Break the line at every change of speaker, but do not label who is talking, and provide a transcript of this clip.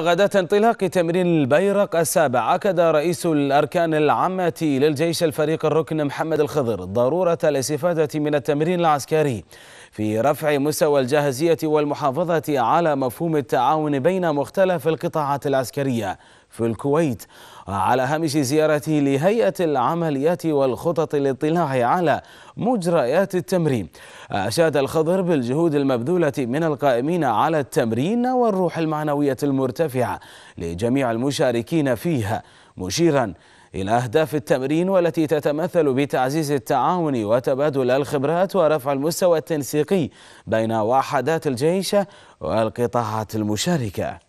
غدا انطلاق تمرين البيرق السابع أكد رئيس الأركان العامة للجيش الفريق الركن محمد الخضر ضرورة الاستفادة من التمرين العسكري في رفع مستوى الجاهزية والمحافظة على مفهوم التعاون بين مختلف القطاعات العسكرية في الكويت على هامش زيارته لهيئة العمليات والخطط للاطلاع على مجريات التمرين أشاد الخضر بالجهود المبذولة من القائمين على التمرين والروح المعنوية المرتفعة لجميع المشاركين فيها مشيرا إلى أهداف التمرين والتي تتمثل بتعزيز التعاون وتبادل الخبرات ورفع المستوى التنسيقي بين وحدات الجيش والقطاعات المشاركة